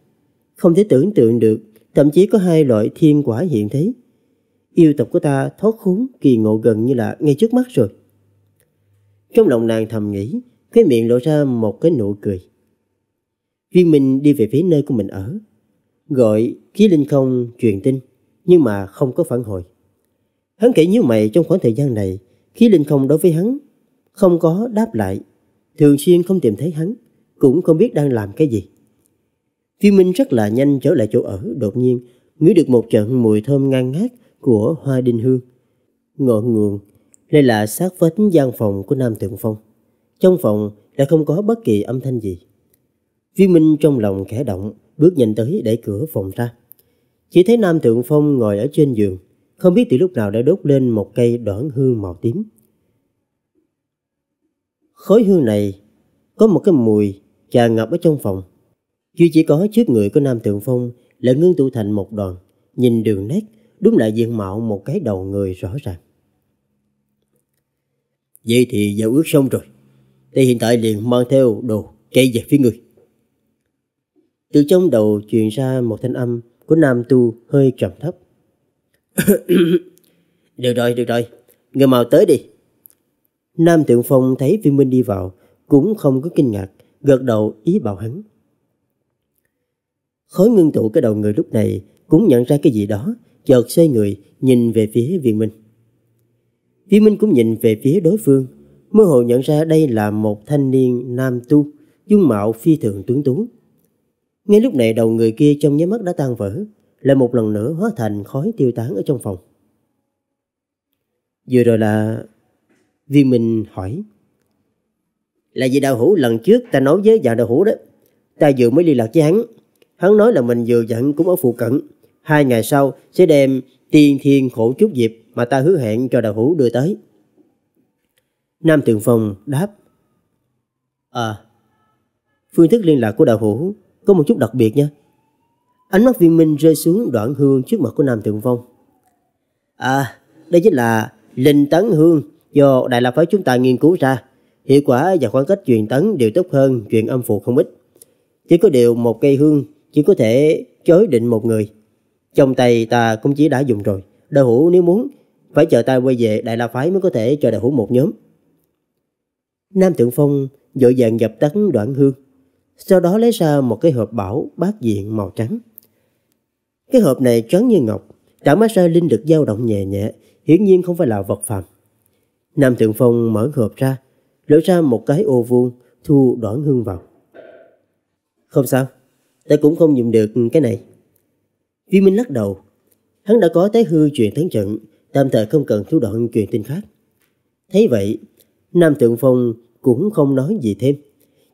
Không thể tưởng tượng được, thậm chí có hai loại thiên quả hiện thế. Yêu tộc của ta thoát khốn kỳ ngộ gần như là ngay trước mắt rồi. Trong lòng nàng thầm nghĩ, cái miệng lộ ra một cái nụ cười. Viên Minh đi về phía nơi của mình ở, gọi khí linh không truyền tin nhưng mà không có phản hồi. Hắn kể như mày trong khoảng thời gian này, khí linh không đối với hắn không có đáp lại, thường xuyên không tìm thấy hắn, cũng không biết đang làm cái gì. Phi Minh rất là nhanh trở lại chỗ ở, đột nhiên ngửi được một trận mùi thơm ngang ngát của hoa đinh hương. Ngọn nguồn, đây là sát vết gian phòng của Nam Thượng Phong. Trong phòng lại không có bất kỳ âm thanh gì. Viên Minh trong lòng khẽ động, bước nhanh tới đẩy cửa phòng ra. Chỉ thấy Nam Thượng Phong ngồi ở trên giường, không biết từ lúc nào đã đốt lên một cây đoạn hương màu tím. Khối hương này có một cái mùi tràn ngập ở trong phòng. Duy chỉ có trước người của Nam Thượng Phong là ngưng tụ thành một đoàn, nhìn đường nét đúng là diện mạo một cái đầu người rõ ràng. Vậy thì giờ ước xong rồi, thì hiện tại liền mang theo đồ cây về phía người. Từ trong đầu truyền ra một thanh âm của nam tu hơi trầm thấp. được rồi, được rồi, người mau tới đi. Nam tượng phong thấy viên minh đi vào, cũng không có kinh ngạc, gật đầu ý bảo hắn. Khối ngưng tụ cái đầu người lúc này cũng nhận ra cái gì đó, chợt xoay người nhìn về phía viên minh. Viên minh cũng nhìn về phía đối phương, mơ hồ nhận ra đây là một thanh niên nam tu, dung mạo phi thường tuấn tú. Ngay lúc này đầu người kia trong nháy mắt đã tan vỡ, lại một lần nữa hóa thành khói tiêu tán ở trong phòng. Vừa rồi là... Viên Minh hỏi. Là vì đạo hữu lần trước ta nói với dạ đạo hữu đó, ta vừa mới liên lạc với hắn. Hắn nói là mình vừa dẫn cũng ở phụ cận, hai ngày sau sẽ đem tiên thiên khổ chút dịp mà ta hứa hẹn cho đạo hữu đưa tới. Nam Tường Phong đáp. À, phương thức liên lạc của đạo hữu có một chút đặc biệt nha. Ánh mắt viên minh rơi xuống đoạn hương trước mặt của Nam Thượng Phong. À, đây chính là linh tấn hương do Đại Lạc Phái chúng ta nghiên cứu ra. Hiệu quả và khoảng cách truyền tấn đều tốt hơn truyền âm phù không ít. Chỉ có điều một cây hương chỉ có thể chối định một người. Trong tay ta cũng chỉ đã dùng rồi. Đại hữu nếu muốn, phải chờ ta quay về Đại La Phái mới có thể cho đại hữu một nhóm. Nam Thượng Phong dội vàng dập tắt đoạn hương sau đó lấy ra một cái hộp bảo bát diện màu trắng. Cái hộp này trắng như ngọc, cảm massage linh được dao động nhẹ nhẹ, hiển nhiên không phải là vật phàm. Nam Thượng Phong mở hộp ra, lấy ra một cái ô vuông, thu đoạn hương vào. Không sao, ta cũng không dùng được cái này. Vi Minh lắc đầu, hắn đã có tế hư truyền thắng trận, tạm thời không cần thủ đoạn truyền tin khác. Thấy vậy, Nam Thượng Phong cũng không nói gì thêm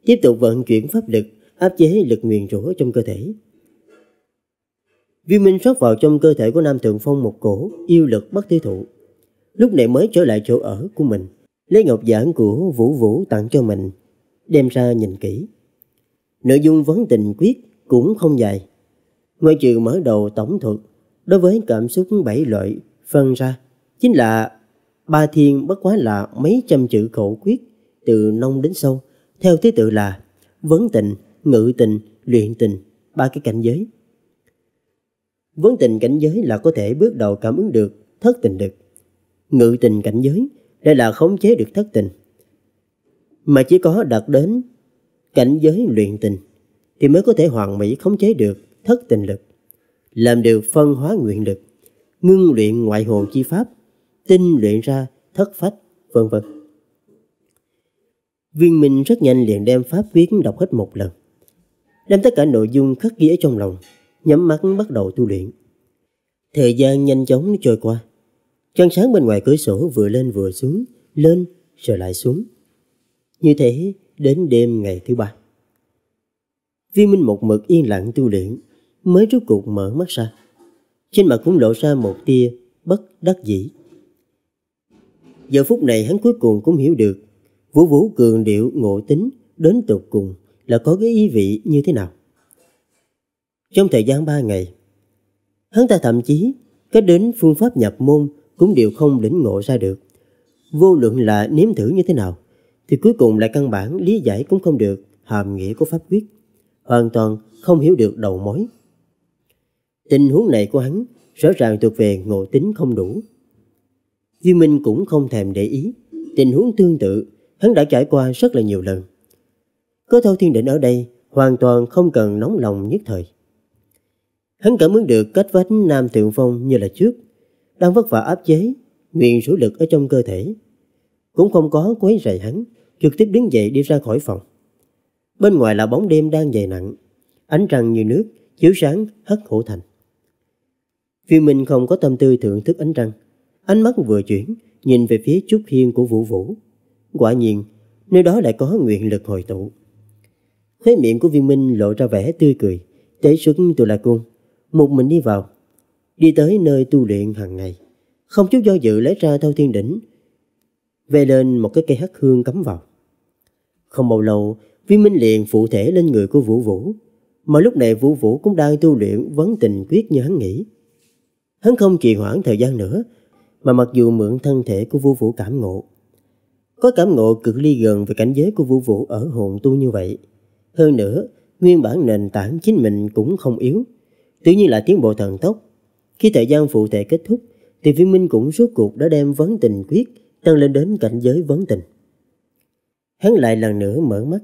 tiếp tục vận chuyển pháp lực áp chế lực nguyền rủa trong cơ thể. Viên Minh rót vào trong cơ thể của Nam Thượng Phong một cổ yêu lực bất tiêu thụ. Lúc này mới trở lại chỗ ở của mình, lấy ngọc giản của Vũ Vũ tặng cho mình, đem ra nhìn kỹ. Nội dung vấn tình quyết cũng không dài. Ngoài trừ mở đầu tổng thuật, đối với cảm xúc bảy loại phân ra, chính là ba thiên bất quá là mấy trăm chữ khẩu quyết từ nông đến sâu theo thứ tự là vấn tịnh, ngự tịnh, luyện tịnh, ba cái cảnh giới. Vấn tịnh cảnh giới là có thể bước đầu cảm ứng được thất tình được. Ngự tình cảnh giới, đây là khống chế được thất tình. Mà chỉ có đạt đến cảnh giới luyện tình thì mới có thể hoàn mỹ khống chế được thất tình lực, làm được phân hóa nguyện lực, ngưng luyện ngoại hồn chi pháp, tinh luyện ra thất phách, vân vân. Viên Minh rất nhanh liền đem pháp viết đọc hết một lần. Đem tất cả nội dung khắc ghi ở trong lòng, nhắm mắt bắt đầu tu luyện. Thời gian nhanh chóng trôi qua. Trăng sáng bên ngoài cửa sổ vừa lên vừa xuống, lên rồi lại xuống. Như thế đến đêm ngày thứ ba. Viên Minh một mực yên lặng tu luyện, mới rốt cuộc mở mắt ra. Trên mặt cũng lộ ra một tia bất đắc dĩ. Giờ phút này hắn cuối cùng cũng hiểu được của Vũ cường điệu ngộ tính đến tột cùng là có cái ý vị như thế nào. Trong thời gian ba ngày, hắn ta thậm chí cái đến phương pháp nhập môn cũng đều không lĩnh ngộ ra được. Vô luận là nếm thử như thế nào, thì cuối cùng lại căn bản lý giải cũng không được hàm nghĩa của pháp quyết, hoàn toàn không hiểu được đầu mối. Tình huống này của hắn rõ ràng thuộc về ngộ tính không đủ. Duy Minh cũng không thèm để ý, tình huống tương tự hắn đã trải qua rất là nhiều lần. cơ thâu thiên định ở đây hoàn toàn không cần nóng lòng nhất thời. Hắn cảm ứng được cách vách Nam Thượng Phong như là trước, đang vất vả áp chế, nguyện rủ lực ở trong cơ thể. Cũng không có quấy rầy hắn, trực tiếp đứng dậy đi ra khỏi phòng. Bên ngoài là bóng đêm đang dày nặng, ánh trăng như nước, chiếu sáng hất hổ thành. vì mình không có tâm tư thưởng thức ánh trăng, ánh mắt vừa chuyển, nhìn về phía trúc hiên của Vũ Vũ. Quả nhiên, nơi đó lại có nguyện lực hồi tụ. Khóe miệng của viên minh lộ ra vẻ tươi cười, tế xuất tù la cung, một mình đi vào, đi tới nơi tu luyện hàng ngày. Không chút do dự lấy ra thâu thiên đỉnh, về lên một cái cây hắc hương cắm vào. Không bao lâu, viên minh liền phụ thể lên người của Vũ Vũ, mà lúc này Vũ Vũ cũng đang tu luyện vấn tình quyết như hắn nghĩ. Hắn không trì hoãn thời gian nữa, mà mặc dù mượn thân thể của Vũ Vũ cảm ngộ, có cảm ngộ cực ly gần về cảnh giới của vũ vũ ở hồn tu như vậy. Hơn nữa, nguyên bản nền tảng chính mình cũng không yếu, tự nhiên là tiến bộ thần tốc. Khi thời gian phụ thể kết thúc, thì viên minh cũng suốt cuộc đã đem vấn tình quyết tăng lên đến cảnh giới vấn tình. Hắn lại lần nữa mở mắt,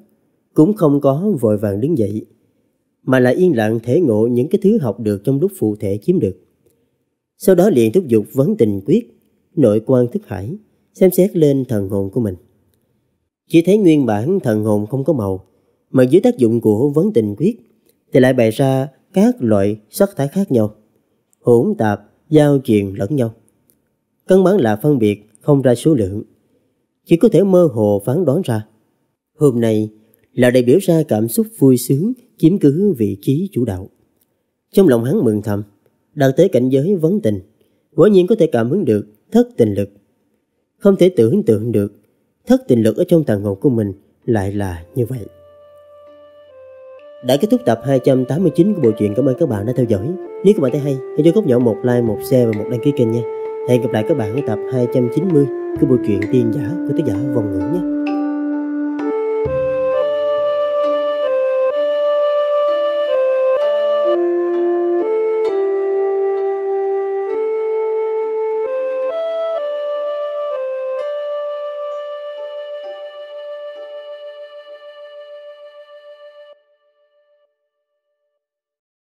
cũng không có vội vàng đứng dậy, mà lại yên lặng thể ngộ những cái thứ học được trong lúc phụ thể chiếm được. Sau đó liền thúc giục vấn tình quyết, nội quan thức hải, xem xét lên thần hồn của mình. Chỉ thấy nguyên bản thần hồn không có màu, mà dưới tác dụng của vấn tình quyết thì lại bày ra các loại sắc thái khác nhau, hỗn tạp, giao truyền lẫn nhau. Căn bản là phân biệt không ra số lượng, chỉ có thể mơ hồ phán đoán ra. Hôm nay là đại biểu ra cảm xúc vui sướng chiếm cứ vị trí chủ đạo. Trong lòng hắn mừng thầm, đạt tới cảnh giới vấn tình, quả nhiên có thể cảm ứng được thất tình lực không thể tưởng tượng được thất tình lực ở trong tàn hồn của mình lại là như vậy. Đã kết thúc tập 289 của bộ truyện. Cảm ơn các bạn đã theo dõi. Nếu các bạn thấy hay, hãy cho góc nhỏ một like, một share và một đăng ký kênh nha. Hẹn gặp lại các bạn ở tập 290 của bộ truyện Tiên giả của tác giả Vòng Ngữ nhé.